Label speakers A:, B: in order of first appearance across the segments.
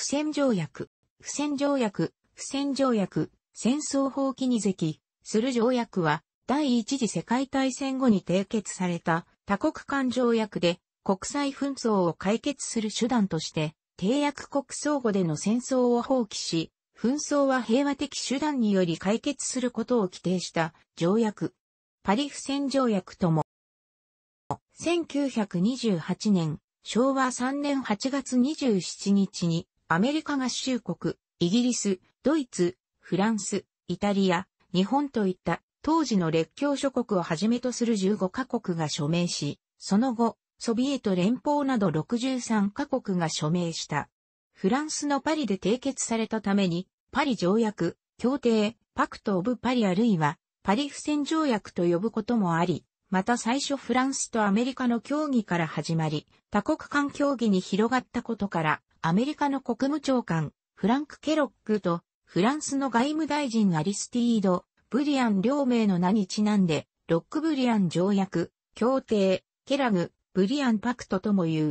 A: 不戦条約、不戦条約、不戦条約、戦争放棄に席、する条約は、第一次世界大戦後に締結された多国間条約で、国際紛争を解決する手段として、締約国相互での戦争を放棄し、紛争は平和的手段により解決することを規定した条約、パリ不戦条約とも、1928年、昭和3年8月27日にアメリカ合衆国、イギリス、ドイツ、フランス、イタリア、日本といった当時の列強諸国をはじめとする15カ国が署名し、その後、ソビエト連邦など63カ国が署名した。フランスのパリで締結されたために、パリ条約、協定、パクト・オブ・パリあるいは、パリ不戦条約と呼ぶこともあり、また最初フランスとアメリカの協議から始まり、多国間協議に広がったことから、アメリカの国務長官、フランク・ケロックと、フランスの外務大臣アリスティード、ブリアン両名の名にちなんで、ロックブリアン条約、協定、ケラグ、ブリアンパクトとも言う。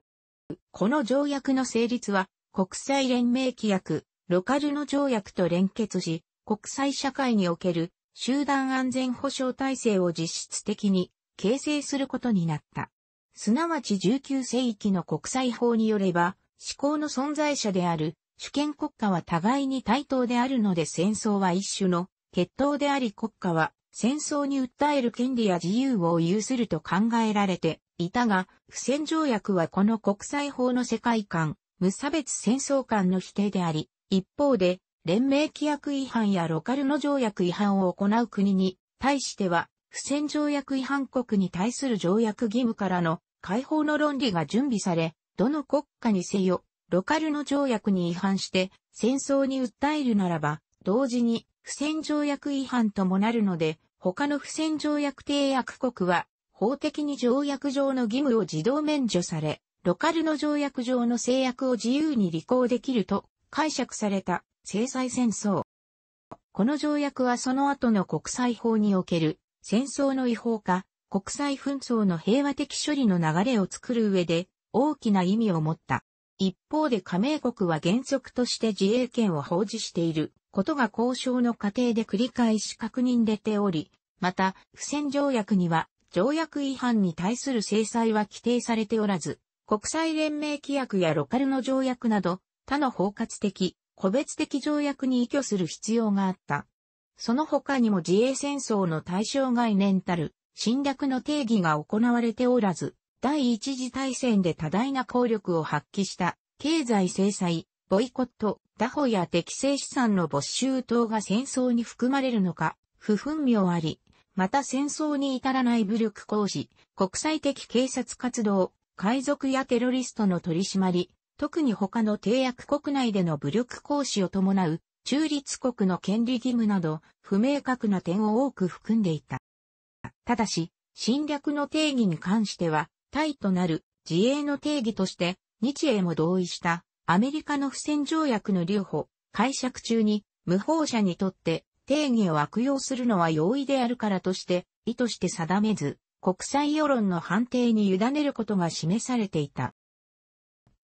A: この条約の成立は、国際連盟規約、ロカルノ条約と連結し、国際社会における集団安全保障体制を実質的に形成することになった。すなわち19世紀の国際法によれば、思考の存在者である主権国家は互いに対等であるので戦争は一種の決闘であり国家は戦争に訴える権利や自由を有すると考えられていたが、不戦条約はこの国際法の世界観、無差別戦争観の否定であり、一方で連盟規約違反やロカルノ条約違反を行う国に対しては、不戦条約違反国に対する条約義務からの解放の論理が準備され、どの国家にせよ、ロカルの条約に違反して戦争に訴えるならば、同時に不戦条約違反ともなるので、他の不戦条約締約国は法的に条約上の義務を自動免除され、ロカルの条約上の制約を自由に履行できると解釈された制裁戦争。この条約はその後の国際法における戦争の違法化、国際紛争の平和的処理の流れを作る上で大きな意味を持った。一方で加盟国は原則として自衛権を保持していることが交渉の過程で繰り返し確認出ており、また、不戦条約には条約違反に対する制裁は規定されておらず、国際連盟規約やロカルの条約など、他の包括的、個別的条約に依拠する必要があった。その他にも自衛戦争の対象概念たる侵略の定義が行われておらず、第一次大戦で多大な効力を発揮した経済制裁、ボイコット、打法や適正資産の没収等が戦争に含まれるのか、不分明あり、また戦争に至らない武力行使、国際的警察活動、海賊やテロリストの取り締まり、特に他の締約国内での武力行使を伴う中立国の権利義務など不明確な点を多く含んでいた。ただし、侵略の定義に関しては対となる自衛の定義として、日英も同意したアメリカの不戦条約の留保、解釈中に無法者にとって定義を悪用するのは容易であるからとして、意図して定めず、国際世論の判定に委ねることが示されていた。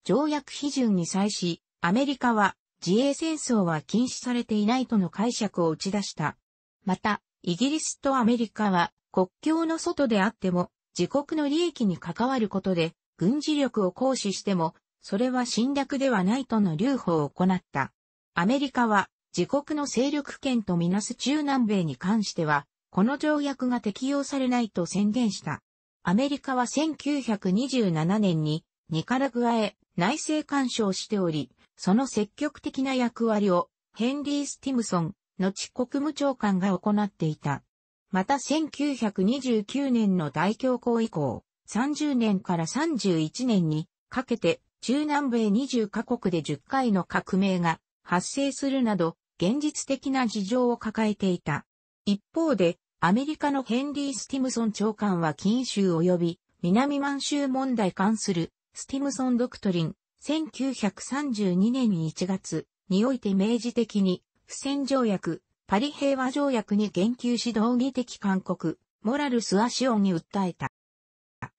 A: 条約批准に際し、アメリカは自衛戦争は禁止されていないとの解釈を打ち出した。また、イギリスとアメリカは国境の外であっても自国の利益に関わることで、軍事力を行使しても、それは侵略ではないとの留保を行った。アメリカは、自国の勢力圏とみなす中南米に関しては、この条約が適用されないと宣言した。アメリカは1927年にニカラグアへ内政干渉しており、その積極的な役割をヘンリー・スティムソン、後国務長官が行っていた。また1929年の大恐慌以降、30年から31年にかけて中南米20カ国で10回の革命が発生するなど現実的な事情を抱えていた。一方でアメリカのヘンリー・スティムソン長官は禁州及び南満州問題関するスティムソンドクトリン1932年1月において明示的に不戦条約パリ平和条約に言及し道義的勧告、モラルス・アシオンに訴えた。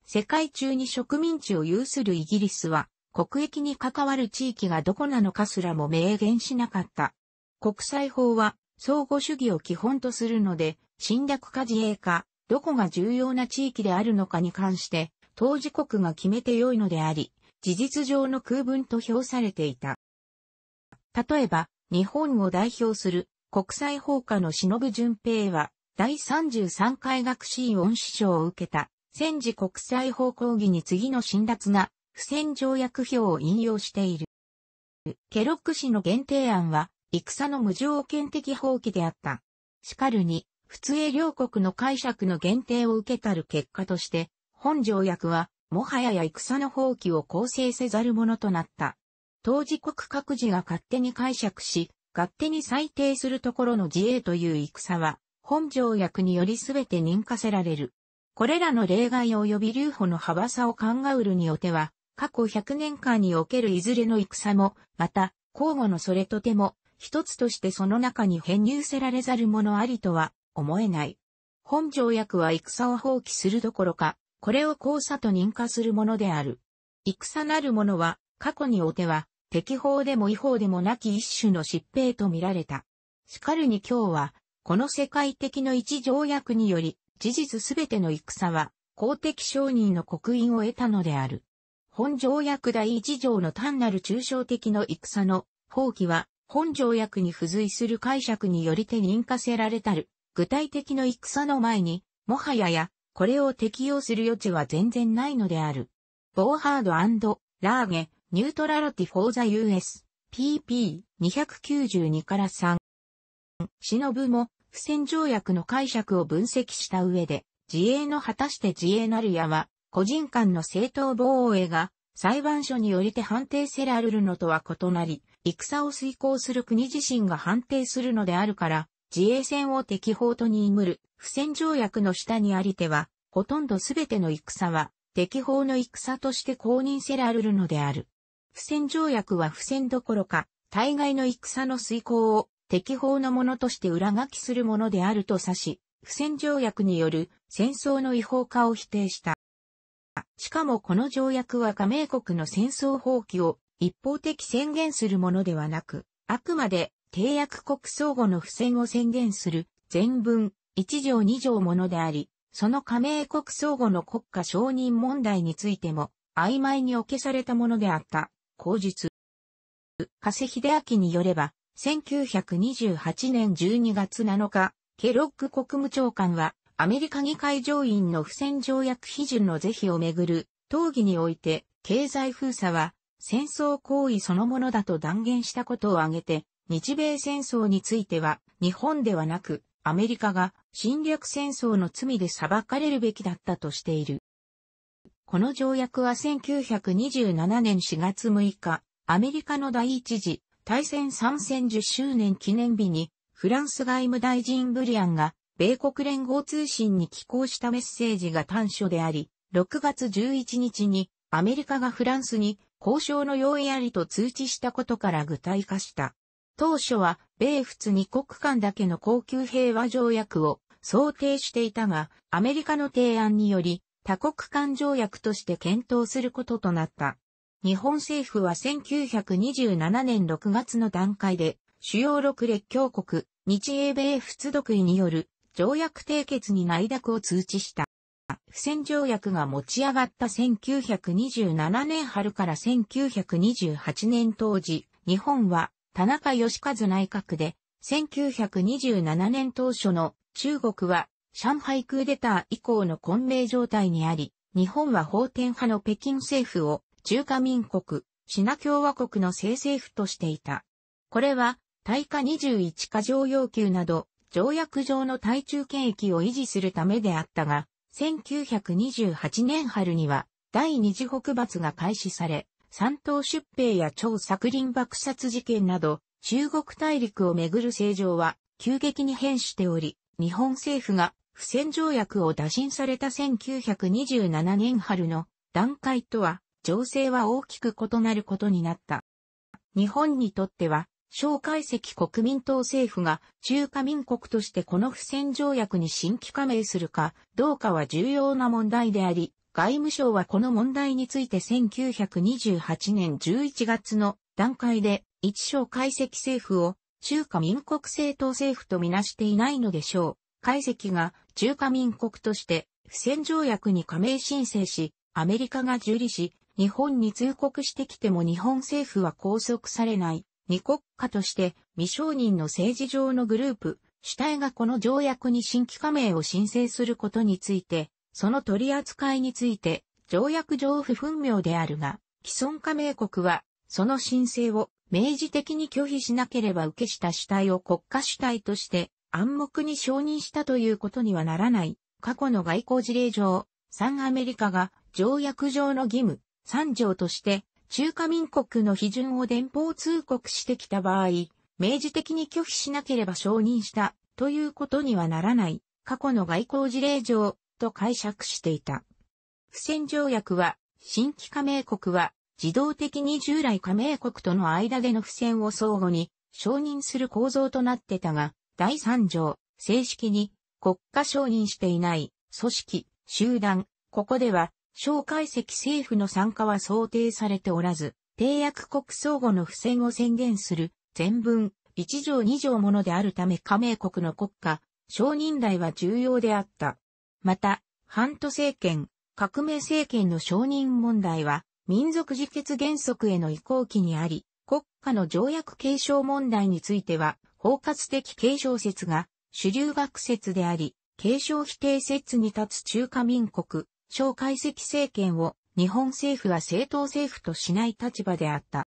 A: 世界中に植民地を有するイギリスは、国益に関わる地域がどこなのかすらも明言しなかった。国際法は、相互主義を基本とするので、侵略か自衛か、どこが重要な地域であるのかに関して、当事国が決めて良いのであり、事実上の空文と評されていた。例えば、日本を代表する国際法科の忍淳平は、第33回学士恩師賞を受けた、戦時国際法講義に次の辛辣な、不戦条約表を引用している。ケロック氏の限定案は、戦の無条件的放棄であった。しかるに、通英両国の解釈の限定を受けたる結果として、本条約は、もはやや戦の放棄を構成せざるものとなった。当時国各自が勝手に解釈し、勝手に裁定するところの自衛という戦は、本条約により全て認可せられる。これらの例外及び留保の幅さを考うるにっては、過去100年間におけるいずれの戦も、また、交互のそれとても、一つとしてその中に編入せられざるものありとは思えない。本条約は戦を放棄するどころか、これを交差と認可するものである。戦なるものは、過去におては、適法でも違法でもなき一種の疾病と見られた。しかるに今日は、この世界的の一条約により、事実すべての戦は、公的承認の刻印を得たのである。本条約第一条の単なる抽象的の戦の放棄は、本条約に付随する解釈により手認可せられたる、具体的の戦の前に、もはやや、これを適用する余地は全然ないのである。ボーハードラーゲ、ニュートラリティフォー・ザ・ US PP 292から3。忍も、不戦条約の解釈を分析した上で、自衛の果たして自衛なるやは、個人間の正当防衛が、裁判所によりて判定せられるのとは異なり、戦を遂行する国自身が判定するのであるから、自衛戦を適法とにいむる、不戦条約の下にありては、ほとんどすべての戦は、適法の戦として公認せられるのである。不戦条約は不戦どころか、大概の戦の遂行を敵法のものとして裏書きするものであると指し、不戦条約による戦争の違法化を否定した。しかもこの条約は加盟国の戦争放棄を一方的宣言するものではなく、あくまで締約国相互の不戦を宣言する全文1条2条ものであり、その加盟国相互の国家承認問題についても曖昧におけされたものであった。口述。加瀬秀明によれば、1928年12月7日、ケロッグ国務長官は、アメリカ議会上院の不戦条約批准の是非をめぐる、討議において、経済封鎖は、戦争行為そのものだと断言したことを挙げて、日米戦争については、日本ではなく、アメリカが侵略戦争の罪で裁かれるべきだったとしている。この条約は1927年4月6日、アメリカの第一次大戦参戦10周年記念日に、フランス外務大臣ブリアンが、米国連合通信に寄稿したメッセージが短所であり、6月11日に、アメリカがフランスに交渉の用意ありと通知したことから具体化した。当初は、米仏二国間だけの高級平和条約を想定していたが、アメリカの提案により、多国間条約として検討することとなった。日本政府は1927年6月の段階で、主要6列強国、日英米仏独位による条約締結に内諾を通知した。不戦条約が持ち上がった1927年春から1928年当時、日本は田中義和内閣で、1927年当初の中国は上海クーデター以降の混迷状態にあり、日本は法典派の北京政府を中華民国、シナ共和国の正政府としていた。これは、対価21過剰要求など、条約上の対中権益を維持するためであったが、1928年春には第二次北伐が開始され、山東出兵や超作林爆殺事件など、中国大陸をめぐる政情は急激に変しており、日本政府が不戦条約を打診された1927年春の段階とは、情勢は大きく異なることになった。日本にとっては、蒋介石国民党政府が中華民国としてこの不戦条約に新規加盟するかどうかは重要な問題であり、外務省はこの問題について1928年11月の段階で一蒋介石政府を中華民国政党政府とみなしていないのでしょう。海石が中華民国として不戦条約に加盟申請し、アメリカが受理し、日本に通告してきても日本政府は拘束されない。二国家として未承認の政治上のグループ、主体がこの条約に新規加盟を申請することについて、その取り扱いについて、条約上不分明であるが、既存加盟国は、その申請を明示的に拒否しなければ受けした主体を国家主体として暗黙に承認したということにはならない。過去の外交事例上、3アメリカが条約上の義務、3条として中華民国の批准を電報通告してきた場合、明示的に拒否しなければ承認したということにはならない。過去の外交事例上と解釈していた。不戦条約は、新規加盟国は自動的に従来加盟国との間での付箋を相互に承認する構造となってたが、第3条、正式に国家承認していない組織、集団、ここでは、蒋介石政府の参加は想定されておらず、締約国相互の不戦を宣言する、全文、1条2条ものであるため加盟国の国家、承認代は重要であった。また、ハント政権、革命政権の承認問題は、民族自決原則への移行期にあり、国家の条約継承問題については、包括的継承説が主流学説であり、継承否定説に立つ中華民国、蒋介石政権を日本政府は政党政府としない立場であった。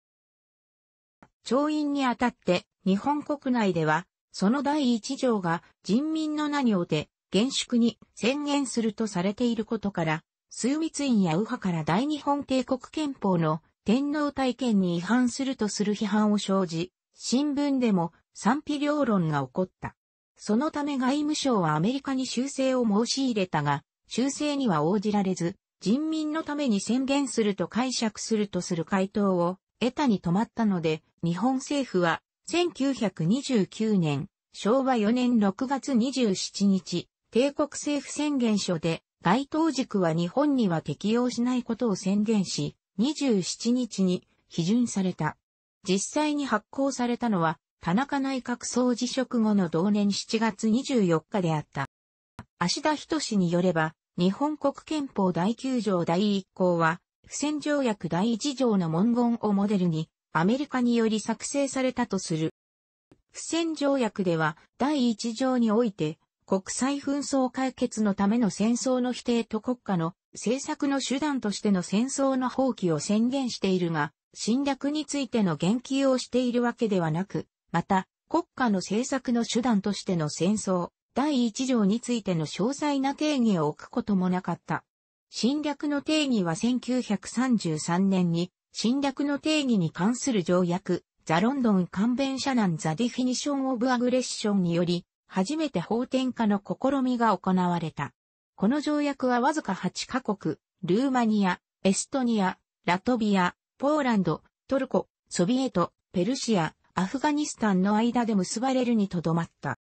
A: 調印にあたって日本国内では、その第一条が人民の名におて厳粛に宣言するとされていることから、枢密院や右派から大日本帝国憲法の天皇体験に違反するとする批判を生じ、新聞でも賛否両論が起こった。そのため外務省はアメリカに修正を申し入れたが、修正には応じられず、人民のために宣言すると解釈するとする回答を得たに止まったので、日本政府は1929年、昭和4年6月27日、帝国政府宣言書で、該当軸は日本には適用しないことを宣言し、27日に批准された。実際に発行されたのは田中内閣総辞職後の同年7月24日であった。足田仁によれば、日本国憲法第9条第1項は、不戦条約第1条の文言をモデルに、アメリカにより作成されたとする。不戦条約では、第1条において、国際紛争解決のための戦争の否定と国家の政策の手段としての戦争の放棄を宣言しているが、侵略についての言及をしているわけではなく、また、国家の政策の手段としての戦争、第一条についての詳細な定義を置くこともなかった。侵略の定義は1933年に、侵略の定義に関する条約、ザ・ロンドン勘弁ャナン・ザ・ディフィニション・オブ・アグレッションにより、初めて法典化の試みが行われた。この条約はわずか8カ国、ルーマニア、エストニア、ラトビア、ポーランド、トルコ、ソビエト、ペルシア、アフガニスタンの間で結ばれるにとどまった。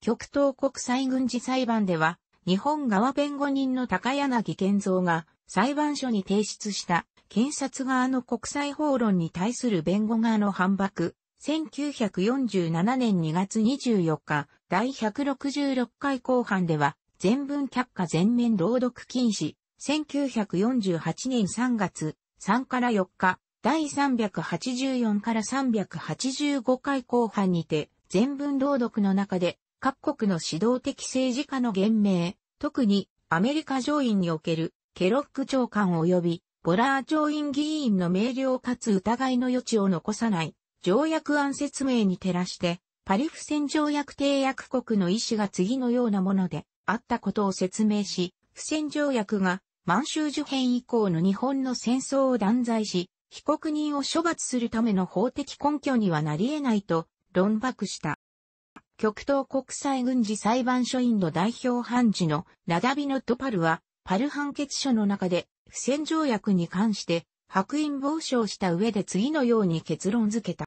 A: 極東国際軍事裁判では、日本側弁護人の高柳健三が裁判所に提出した検察側の国際法論に対する弁護側の反駁、1947年2月24日、第166回後半では、全文却下全面朗読禁止、1948年3月3から4日、第384から385回後半にて、全文朗読の中で、各国の指導的政治家の言明、特にアメリカ上院におけるケロック長官及びボラー上院議員の明瞭かつ疑いの余地を残さない条約案説明に照らして、パリフ戦条約締約国の意思が次のようなものであったことを説明し、不戦条約が満州事変以降の日本の戦争を断罪し、被告人を処罰するための法的根拠にはなり得ないと論爆した。極東国際軍事裁判所員の代表判事のラダビノ・トパルは、パル判決書の中で、不戦条約に関して、白隠防止をした上で次のように結論付けた。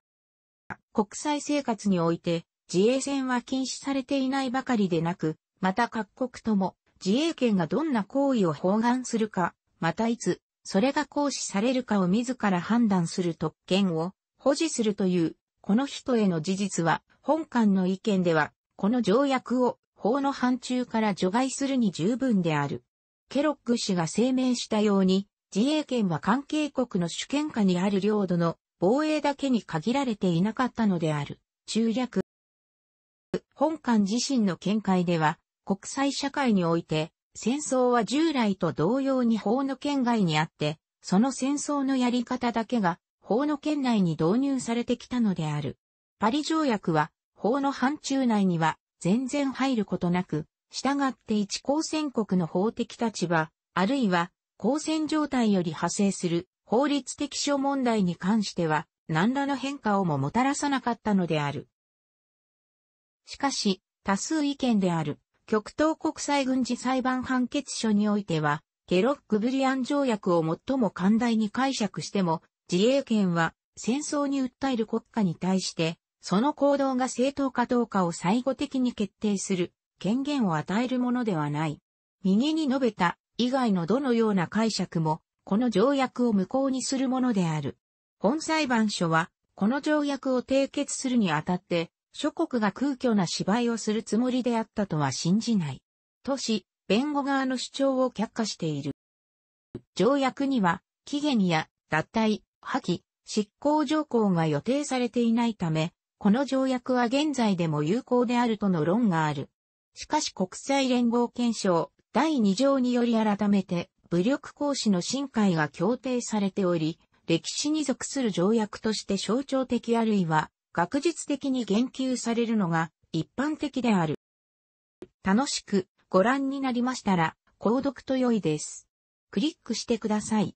A: 国際生活において、自衛戦は禁止されていないばかりでなく、また各国とも、自衛権がどんな行為を包含するか、またいつ、それが行使されるかを自ら判断する特権を保持するという、この人への事実は、本官の意見では、この条約を法の範疇から除外するに十分である。ケロッグ氏が声明したように、自衛権は関係国の主権下にある領土の防衛だけに限られていなかったのである。中略。本官自身の見解では、国際社会において、戦争は従来と同様に法の圏外にあって、その戦争のやり方だけが法の圏内に導入されてきたのである。パリ条約は法の範疇内には全然入ることなく、従って一公選国の法的立場、あるいは公選状態より派生する法律的諸問題に関しては何らの変化をももたらさなかったのである。しかし、多数意見である。極東国際軍事裁判判決書においては、ケロックブリアン条約を最も寛大に解釈しても、自衛権は戦争に訴える国家に対して、その行動が正当かどうかを最後的に決定する権限を与えるものではない。右に述べた以外のどのような解釈も、この条約を無効にするものである。本裁判所は、この条約を締結するにあたって、諸国が空虚な芝居をするつもりであったとは信じない。とし、弁護側の主張を却下している。条約には、期限や脱退、破棄、執行条項が予定されていないため、この条約は現在でも有効であるとの論がある。しかし国際連合憲章第2条により改めて武力行使の深海が協定されており、歴史に属する条約として象徴的あるいは学術的に言及されるのが一般的である。楽しくご覧になりましたら、購読と良いです。クリックしてください。